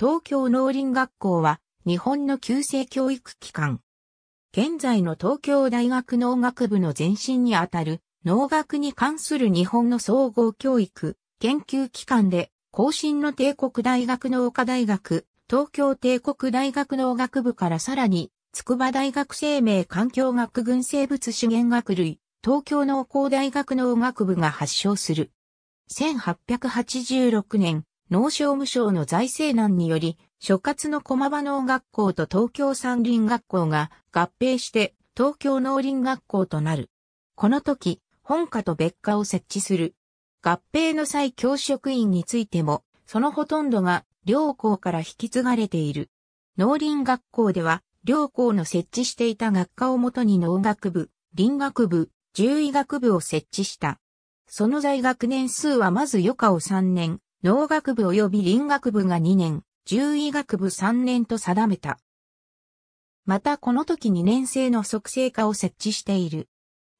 東京農林学校は日本の旧制教育機関。現在の東京大学農学部の前身にあたる農学に関する日本の総合教育研究機関で後進の帝国大学農科大学、東京帝国大学農学部からさらに筑波大学生命環境学群生物資源学類、東京農工大学農学部が発祥する。1886年、農商務省の財政難により、所轄の駒場農学校と東京山林学校が合併して東京農林学校となる。この時、本科と別科を設置する。合併の際教職員についても、そのほとんどが両校から引き継がれている。農林学校では、両校の設置していた学科をもとに農学部、林学部、獣医学部を設置した。その在学年数はまず余科を3年、農学部及び林学部が2年、獣医学部3年と定めた。またこの時2年生の促成課を設置している。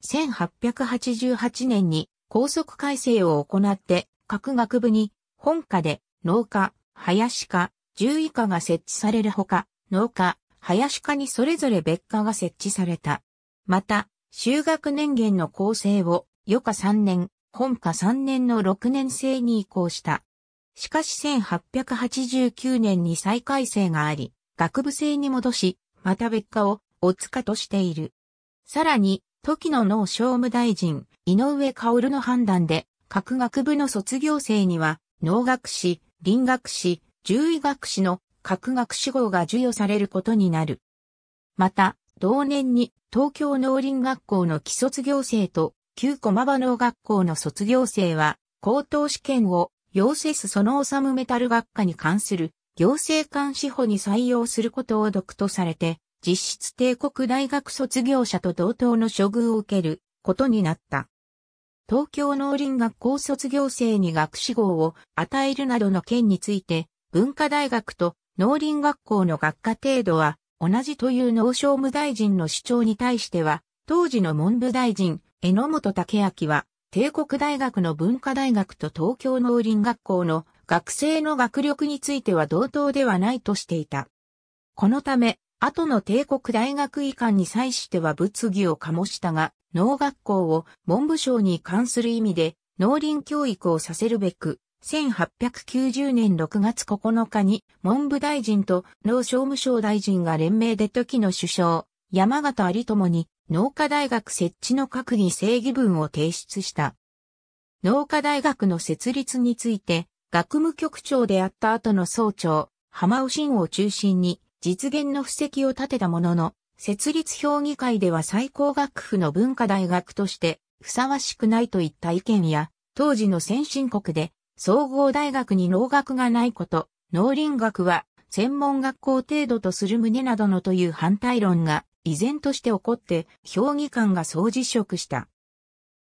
1888年に高速改正を行って各学部に本科で農科、林科、獣医科が設置されるほか、農科、林科にそれぞれ別科が設置された。また、修学年限の構成を余科3年、本科3年の6年生に移行した。しかし1889年に再改正があり、学部制に戻し、また別科を、お塚としている。さらに、時の農商務大臣、井上薫の判断で、各学部の卒業生には、農学士、林学士、獣医学士の各学士号が授与されることになる。また、同年に東京農林学校の既卒業生と旧駒場農学校の卒業生は、高等試験を溶スそのサむメタル学科に関する行政官司法に採用することを独とされて、実質帝国大学卒業者と同等の処遇を受けることになった。東京農林学校卒業生に学士号を与えるなどの件について、文化大学と農林学校の学科程度は同じという農商務大臣の主張に対しては、当時の文部大臣、榎本武明は、帝国大学の文化大学と東京農林学校の学生の学力については同等ではないとしていた。このため、後の帝国大学遺憾に際しては物議を醸したが、農学校を文部省に関する意味で農林教育をさせるべく、1890年6月9日に文部大臣と農商務省大臣が連名で時の首相、山形有朋に農科大学設置の閣議正義文を提出した。農科大学の設立について、学務局長であった後の総長、浜尾慎を中心に実現の布石を立てたものの、設立評議会では最高学府の文化大学としてふさわしくないといった意見や、当時の先進国で総合大学に農学がないこと、農林学は専門学校程度とする旨などのという反対論が依然として起こって評議官が総辞職した。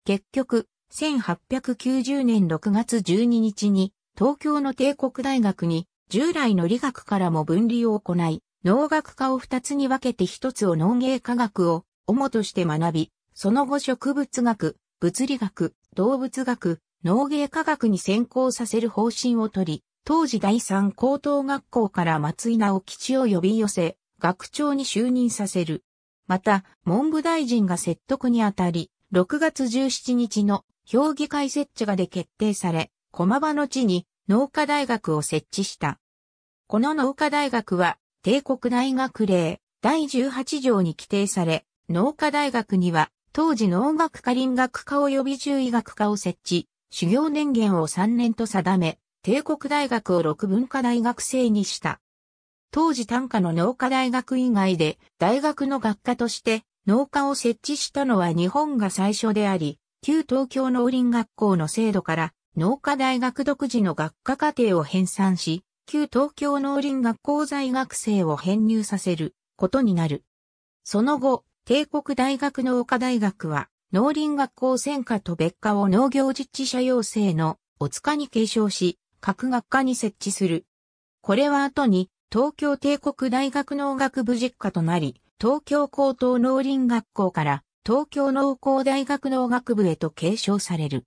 結局、1890年6月12日に東京の帝国大学に従来の理学からも分離を行い、農学科を二つに分けて一つを農芸科学を主として学び、その後植物学、物理学、動物学、農芸科学に専攻させる方針をとり、当時第三高等学校から松井直吉を呼び寄せ、学長に就任させる。また、文部大臣が説得にあたり、6月17日の評議会設置がで決定され、駒場の地に農科大学を設置した。この農科大学は、帝国大学令第18条に規定され、農科大学には、当時農学科林学科及び獣医学科を設置、修行年限を3年と定め、帝国大学を6文化大学制にした。当時短歌の農科大学以外で大学の学科として農科を設置したのは日本が最初であり、旧東京農林学校の制度から農科大学独自の学科課程を編纂し、旧東京農林学校在学生を編入させることになる。その後、帝国大学農科大学は農林学校専科と別科を農業実地者養成のお塚に継承し、各学科に設置する。これは後に東京帝国大学農学部実家となり、東京高等農林学校から東京農工大学農学部へと継承される。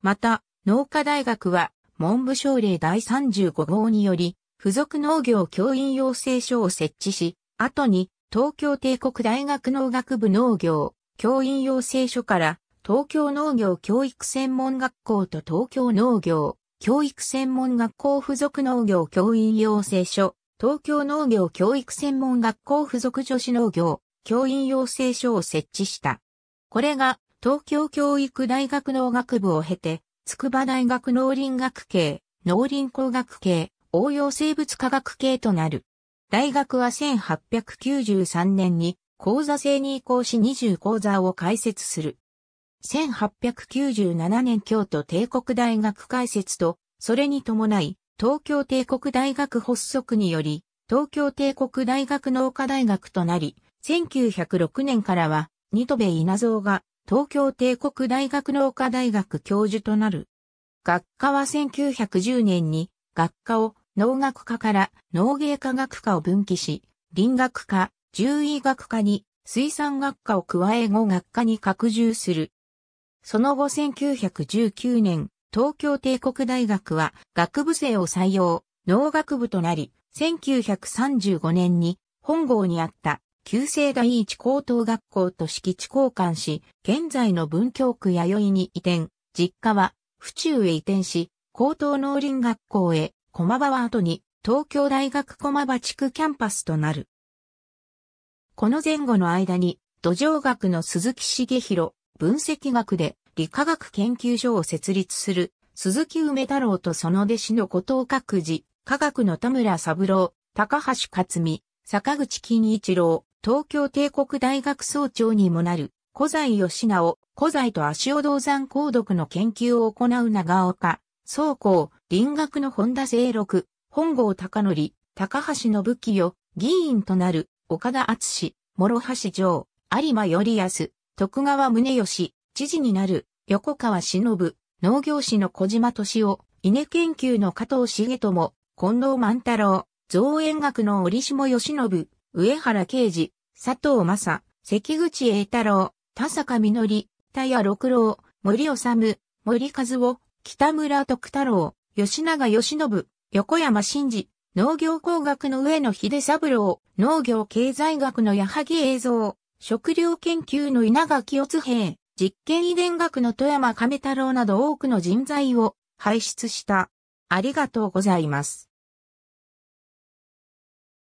また、農科大学は文部省令第35号により、付属農業教員養成所を設置し、後に東京帝国大学農学部農業教員養成所から東京農業教育専門学校と東京農業教育専門学校付属農業教員養成所東京農業教育専門学校附属女子農業教員養成所を設置した。これが東京教育大学農学部を経て、筑波大学農林学系、農林工学系、応用生物科学系となる。大学は1893年に講座制に移行し20講座を開設する。1897年京都帝国大学開設と、それに伴い、東京帝国大学発足により、東京帝国大学農科大学となり、1906年からは、ニトベ稲造が東京帝国大学農科大学教授となる。学科は1910年に学科を農学科から農芸科学科を分岐し、林学科、獣医学科に水産学科を加え後学科に拡充する。その後1919年、東京帝国大学は学部生を採用、農学部となり、1935年に本郷にあった旧制第一高等学校と敷地交換し、現在の文京区弥生に移転、実家は府中へ移転し、高等農林学校へ、駒場は後に東京大学駒場地区キャンパスとなる。この前後の間に、土壌学の鈴木茂弘、分析学で理化学研究所を設立する鈴木梅太郎とその弟子の後藤各次、科学の田村三郎、高橋克美、坂口金一郎、東京帝国大学総長にもなる、古材義直、古材と足尾銅山鉱毒の研究を行う長岡、総工、林学の本田聖六、本郷隆則、高橋信よ、議員となる、岡田厚志、諸橋城、有馬頼康、徳川宗義、知事になる、横川忍、農業士の小島敏夫、稲研究の加藤重友、近藤万太郎、造園学の折下義信、上原啓治、佐藤正、関口栄太郎、田坂実、田谷六郎、森治、森和夫、北村徳太郎、吉永義信、横山真治、農業工学の上野秀三郎、農業経済学の矢作栄造、食料研究の稲垣乙平、実験遺伝学の富山亀太郎など多くの人材を輩出した。ありがとうございます。